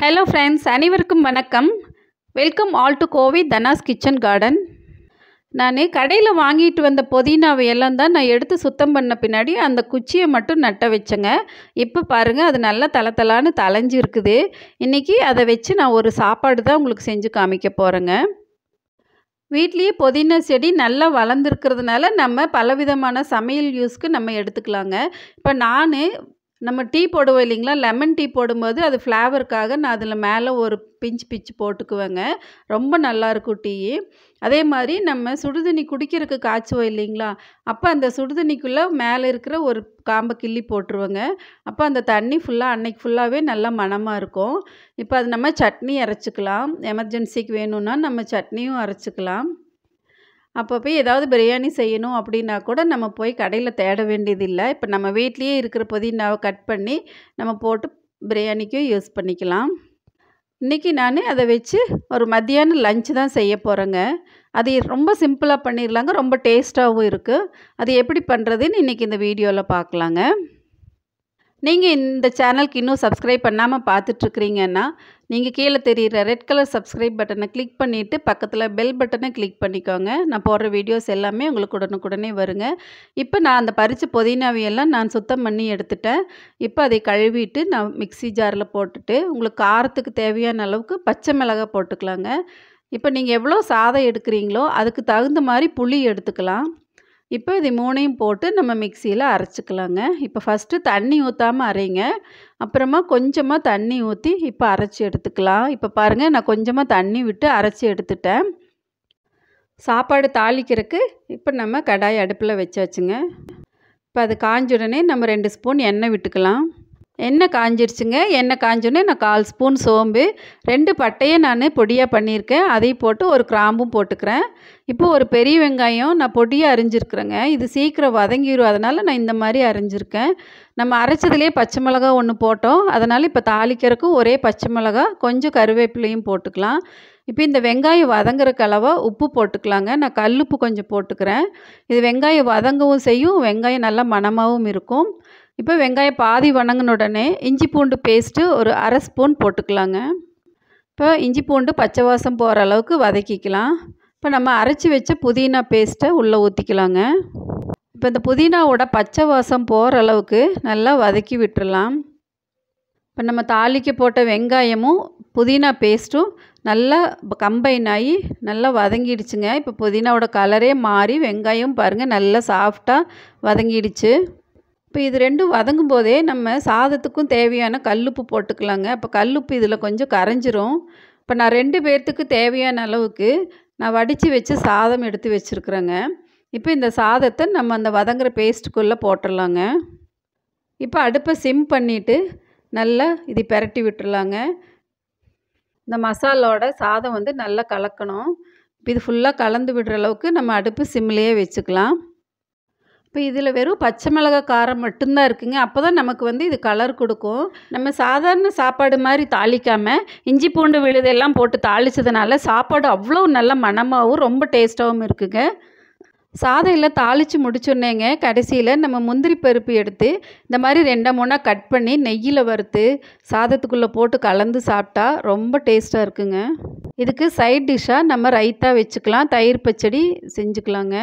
hello friends அனைவருக்கும் வணக்கம் welcome all to Kovai தனாஸ் கிச்சன் கார்டன் நான் கடையில் வாங்கிட்டு வந்த புதினாவை எல்லாம் தான் நான் எடுத்து சுத்தம் பண்ண பின்னாடி அந்த குச்சியை மட்டும் நட்ட வச்சேங்க இப்போ பாருங்கள் அது நல்லா தளத்தலான்னு தலைஞ்சு இருக்குது இன்றைக்கி அதை வச்சு நான் ஒரு சாப்பாடு தான் உங்களுக்கு செஞ்சு காமிக்க போகிறேங்க வீட்லேயே புதினா செடி நல்லா வளர்ந்துருக்கிறதுனால நம்ம பலவிதமான சமையல் யூஸ்க்கு நம்ம எடுத்துக்கலாங்க இப்போ நான் நம்ம டீ போடுவோம் இல்லைங்களா லெமன் டீ போடும்போது அது ஃப்ளேவருக்காக நான் அதில் மேலே ஒரு பிஞ்சு பிச்சு போட்டுக்குவேங்க ரொம்ப நல்லாயிருக்கும் டீ அதே மாதிரி நம்ம சுடுதண்ணி குடிக்கிறதுக்கு காய்ச்சுவோம் இல்லைங்களா அப்போ அந்த சுடுதண்ணிக்குள்ளே மேலே இருக்கிற ஒரு காம்பை கிள்ளி போட்டுருவோங்க அப்போ அந்த தண்ணி ஃபுல்லாக அன்னைக்கு ஃபுல்லாகவே நல்லா மனமாக இருக்கும் இப்போ அது நம்ம சட்னி அரைச்சிக்கலாம் எமர்ஜென்சிக்கு வேணும்னா நம்ம சட்னியும் அரைச்சிக்கலாம் அப்போ போய் ஏதாவது பிரியாணி செய்யணும் அப்படின்னா கூட நம்ம போய் கடையில் தேட வேண்டியதில்லை இப்போ நம்ம வீட்லேயே இருக்கிற புதினாவை கட் பண்ணி நம்ம போட்டு பிரியாணிக்கும் யூஸ் பண்ணிக்கலாம் இன்றைக்கி நான் அதை வச்சு ஒரு மத்தியானம் லஞ்சு தான் செய்ய போகிறேங்க அது ரொம்ப சிம்பிளாக பண்ணிடலாங்க ரொம்ப டேஸ்ட்டாகவும் இருக்குது அது எப்படி பண்ணுறதுன்னு இன்றைக்கி இந்த வீடியோவில் பார்க்கலாங்க நீங்கள் இந்த சேனலுக்கு இன்னும் சப்ஸ்கிரைப் பண்ணாமல் பார்த்துட்ருக்கிறீங்கன்னா நீங்கள் கீழே தெரிகிற ரெட் கலர் சப்ஸ்கிரைப் பட்டனை கிளிக் பண்ணிவிட்டு பக்கத்தில் பெல் பட்டனை கிளிக் பண்ணிக்கோங்க நான் போடுற வீடியோஸ் எல்லாமே உங்களுக்கு உடனுக்குடனே வருங்க இப்போ நான் அந்த பறித்த புதினாவையெல்லாம் நான் சுத்தம் பண்ணி எடுத்துட்டேன் இப்போ அதை கழுவிட்டு நான் மிக்சி ஜாரில் போட்டுட்டு உங்களுக்கு காரத்துக்கு தேவையான அளவுக்கு பச்சை மிளகாய் போட்டுக்கலாங்க இப்போ நீங்கள் எவ்வளோ சாதம் எடுக்கிறீங்களோ அதுக்கு தகுந்த மாதிரி புளி எடுத்துக்கலாம் இப்போ இது மூணையும் போட்டு நம்ம மிக்சியில் அரைச்சிக்கலாங்க இப்போ ஃபஸ்ட்டு தண்ணி ஊற்றாமல் அரைங்க அப்புறமா கொஞ்சமாக தண்ணி ஊற்றி இப்போ அரைச்சி எடுத்துக்கலாம் இப்போ பாருங்கள் நான் கொஞ்சமாக தண்ணி விட்டு அரைச்சி எடுத்துட்டேன் சாப்பாடு தாளிக்கிறதுக்கு இப்போ நம்ம கடாய் அடுப்பில் வச்சாச்சுங்க இப்போ அது காஞ்ச உடனே நம்ம ரெண்டு ஸ்பூன் எண்ணெய் விட்டுக்கலாம் எண்ணெய் காஞ்சிருச்சுங்க எண்ணெய் காஞ்சோடனே நான் கால் ஸ்பூன் சோம்பு ரெண்டு பட்டையை நான் பொடியாக பண்ணியிருக்கேன் அதையும் போட்டு ஒரு கிராம்பும் போட்டுக்கிறேன் இப்போ ஒரு பெரிய வெங்காயம் நான் பொடியாக அரிஞ்சிருக்கிறேங்க இது சீக்கிரம் வதங்கிடும் அதனால் நான் இந்த மாதிரி அரிஞ்சிருக்கேன் நம்ம அரைச்சதுலேயே பச்சை மிளகா ஒன்று போட்டோம் அதனால் இப்போ தாளிக்கிறதுக்கும் ஒரே பச்சை மிளகா கொஞ்சம் கருவேப்பிலையும் போட்டுக்கலாம் இப்போ இந்த வெங்காயம் வதங்குறக்கு அளவாக உப்பு போட்டுக்கலாங்க நான் கல்லுப்பு கொஞ்சம் போட்டுக்கிறேன் இது வெங்காயம் வதங்கவும் செய்யும் வெங்காயம் நல்லா மணமாகவும் இருக்கும் இப்போ வெங்காயம் பாதி வணங்கின உடனே இஞ்சி பூண்டு பேஸ்ட்டு ஒரு அரை ஸ்பூன் போட்டுக்கலாங்க இப்போ இஞ்சி பூண்டு பச்சை வாசம் போகிற அளவுக்கு வதக்கிக்கலாம் இப்போ நம்ம அரைச்சி வச்ச புதினா பேஸ்ட்டை உள்ளே ஊற்றிக்கலாங்க இப்போ இந்த புதினாவோட பச்சை வாசம் போகிற அளவுக்கு நல்லா வதக்கி விட்டுடலாம் இப்போ நம்ம தாளிக்க போட்ட வெங்காயமும் புதினா பேஸ்ட்டும் நல்லா கம்பைன் ஆகி நல்லா வதங்கிடுச்சுங்க இப்போ புதினாவோட கலரே மாறி வெங்காயம் பாருங்கள் நல்லா சாஃப்டாக வதங்கிடுச்சு இப்போ இது ரெண்டும் வதங்கும் போதே நம்ம சாதத்துக்கும் தேவையான கல்லுப்பு போட்டுக்கலாங்க அப்போ கல்லுப்பு இதில் கொஞ்சம் கரைஞ்சிரும் இப்போ நான் ரெண்டு பேர்த்துக்கு தேவையான அளவுக்கு நான் வடித்து வச்சு சாதம் எடுத்து வச்சுருக்குறேங்க இப்போ இந்த சாதத்தை நம்ம அந்த வதங்குற பேஸ்ட்டுக்குள்ளே போட்டுடலாங்க இப்போ அடுப்பை சிம் பண்ணிவிட்டு நல்லா இதை பெரட்டி விட்டுடலாங்க இந்த மசாலோட சாதம் வந்து நல்லா கலக்கணும் இப்போ இது ஃபுல்லாக கலந்து விடுற அளவுக்கு நம்ம அடுப்பு சிம்லேயே வச்சுக்கலாம் இப்போ இதில் வெறும் பச்சை மிளகா காரம் மட்டும்தான் இருக்குங்க அப்போ தான் நமக்கு வந்து இது கலர் கொடுக்கும் நம்ம சாதாரண சாப்பாடு மாதிரி தாளிக்காமல் இஞ்சி பூண்டு விழுதெல்லாம் போட்டு தாளித்ததுனால சாப்பாடு அவ்வளோ நல்ல மணமாகவும் ரொம்ப டேஸ்ட்டாகவும் இருக்குங்க சாதையில் தாளித்து முடிச்சோன்னேங்க கடைசியில் நம்ம முந்திரி பருப்பு எடுத்து இந்த மாதிரி ரெண்டை மூணாக கட் பண்ணி நெய்யில் வறுத்து சாதத்துக்குள்ளே போட்டு கலந்து சாப்பிட்டா ரொம்ப டேஸ்ட்டாக இருக்குங்க இதுக்கு சைட் டிஷ்ஷாக நம்ம ரைத்தா வச்சுக்கலாம் தயிர் பச்சடி செஞ்சுக்கலாங்க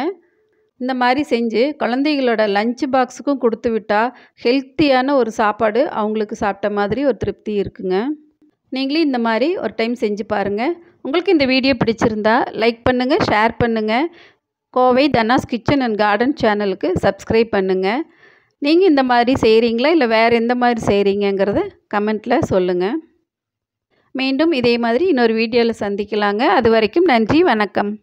இந்த மாதிரி செஞ்சு குழந்தைகளோட லஞ்ச் பாக்ஸுக்கும் கொடுத்து விட்டால் ஹெல்த்தியான ஒரு சாப்பாடு அவங்களுக்கு சாப்பிட்ட மாதிரி ஒரு திருப்தி இருக்குங்க நீங்களும் இந்த மாதிரி ஒரு டைம் செஞ்சு பாருங்கள் உங்களுக்கு இந்த வீடியோ பிடிச்சிருந்தா லைக் பண்ணுங்கள் ஷேர் பண்ணுங்கள் கோவை தனாஸ் கிச்சன் அண்ட் கார்டன் சேனலுக்கு சப்ஸ்கிரைப் பண்ணுங்கள் நீங்கள் இந்த மாதிரி செய்கிறீங்களா இல்லை வேறு எந்த மாதிரி செய்கிறீங்கங்கிறத கமெண்ட்டில் சொல்லுங்கள் மீண்டும் இதே மாதிரி இன்னொரு வீடியோவில் சந்திக்கலாங்க அது வரைக்கும் நன்றி வணக்கம்